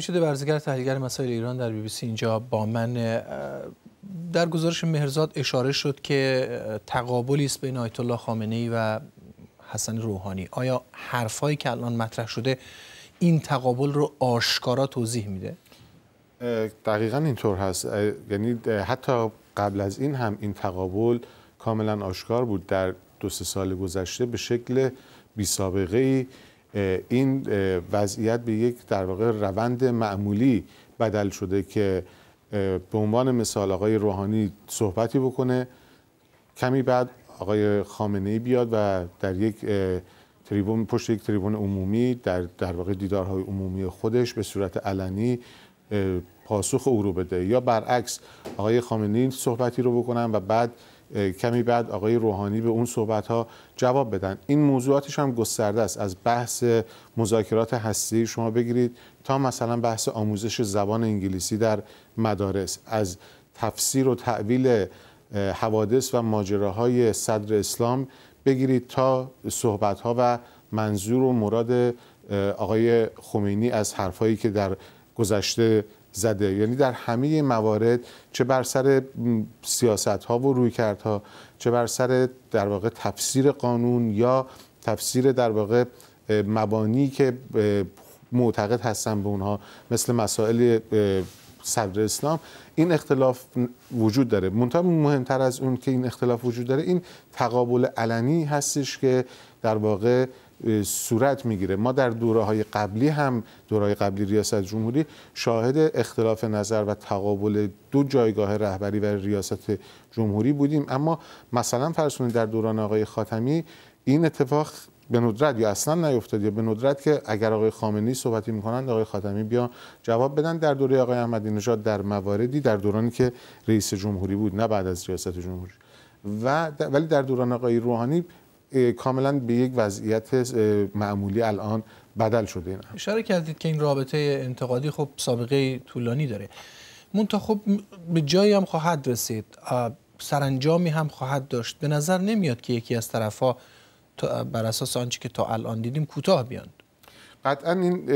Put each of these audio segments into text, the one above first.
شده ورزگر تحلیلگر مسائل ایران در بی بی سی اینجا با من در گزارش مهرزاد اشاره شد که تقابلی است بین آیت الله خامنه ای و حسن روحانی آیا حرفایی که الان مطرح شده این تقابل رو آشکارا توضیح میده دقیقا اینطور هست یعنی حتی قبل از این هم این تقابل کاملا آشکار بود در دو سه سال گذشته به شکل بی سابقه ای این وضعیت به یک در واقع روند معمولی بدل شده که به عنوان مثال آقای روحانی صحبتی بکنه کمی بعد آقای خامنه ای بیاد و در یک تریبون پشت یک تریبون عمومی در در واقع دیدارهای عمومی خودش به صورت علنی پاسخ او رو بده یا برعکس آقای خامنه ای صحبتی رو بکنن و بعد کمی بعد آقای روحانی به اون صحبت ها جواب بدن این موضوعاتش هم گسترده است از بحث مذاکرات هستی شما بگیرید تا مثلا بحث آموزش زبان انگلیسی در مدارس از تفسیر و تعویل حوادث و ماجراهای صدر اسلام بگیرید تا صحبت ها و منظور و مراد آقای خمینی از حرفایی که در گذشته زده یعنی در همه موارد چه بر سر سیاست ها و رویکردها چه بر سر در واقع تفسیر قانون یا تفسیر در واقع مبانی که معتقد هستن به اونها مثل مسائل صدر اسلام این اختلاف وجود داره منتها مهمتر از اون که این اختلاف وجود داره این تقابل علنی هستش که در واقع صورت میگیره ما در دوره های قبلی هم دوره قبلی ریاست جمهوری شاهد اختلاف نظر و تقابل دو جایگاه رهبری و ریاست جمهوری بودیم اما مثلا فرسونی در دوران آقای خاتمی این اتفاق به ندرت یا اصلا نیفتاد یا به ندرت که اگر آقای خامنی صحبتی میکنن آقای خاتمی بیا جواب بدن در دوره آقای احمدی نژاد در مواردی در دورانی که رئیس جمهوری بود نه بعد از ریاست جمهوری و ولی در دوران آقای روحانی کاملا به یک وضعیت معمولی الان بدل شده نه. اشاره کردید که این رابطه انتقادی خب سابقه طولانی داره مونتا خب به جایی هم خواهد رسید سرانجامی هم خواهد داشت به نظر نمیاد که یکی از طرفها بر اساس آنچه که تا الان دیدیم کوتاه بیاند قطعا این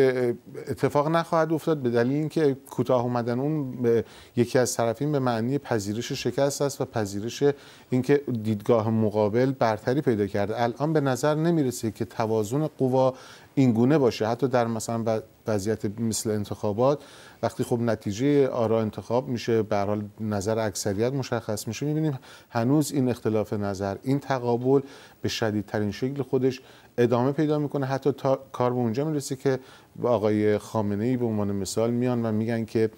اتفاق نخواهد افتاد به دلیل اینکه کوتاه اومدن اون به یکی از طرفین به معنی پذیرش شکست است و پذیرش اینکه دیدگاه مقابل برتری پیدا کرده الان به نظر نمیرسه که توازن قوا این گونه باشه حتی در مثلا وضعیت مثل انتخابات وقتی خب نتیجه آرا انتخاب میشه به حال نظر اکثریت مشخص میشه میبینیم هنوز این اختلاف نظر این تقابل به شدیدترین شکل خودش ادامه پیدا میکنه حتی تا کار به اونجا میرسه که آقای خامنه ای به عنوان مثال میان و میگن که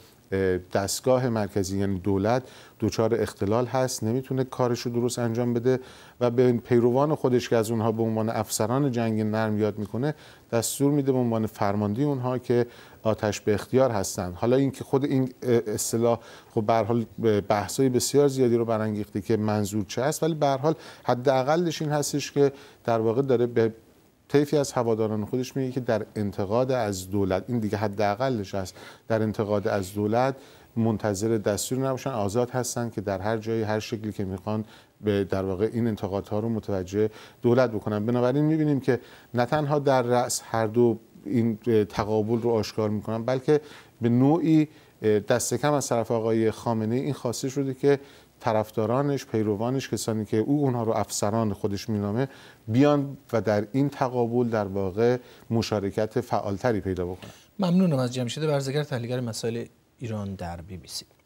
دستگاه مرکزی یعنی دولت دچار اختلال هست نمیتونه کارش رو درست انجام بده و به پیروان خودش که از اونها به عنوان افسران جنگ نرم یاد میکنه دستور میده به عنوان فرماندهی اونها که آتش به اختیار هستند حالا اینکه خود این اصطلاح خب به حال بحثای بسیار زیادی رو برانگیخته که منظور چه است ولی به حال حداقلش این هستش که در واقع داره به طیفی از هواداران خودش میگه که در انتقاد از دولت این دیگه حداقلش است در انتقاد از دولت منتظر دستور نباشن آزاد هستن که در هر جایی هر شکلی که میخوان به در واقع این انتقادها رو متوجه دولت بکنن بنابراین میبینیم که نه تنها در رأس هر دو این تقابل رو آشکار میکنن بلکه به نوعی دست کم از طرف آقای خامنه این خواسته شده که طرفدارانش پیروانش کسانی که او اونها رو افسران خودش مینامه بیان و در این تقابل در واقع مشارکت فعالتری پیدا بکنن ممنونم از جمشید برزگر تحلیلگر مسائل ایران در بی بی سی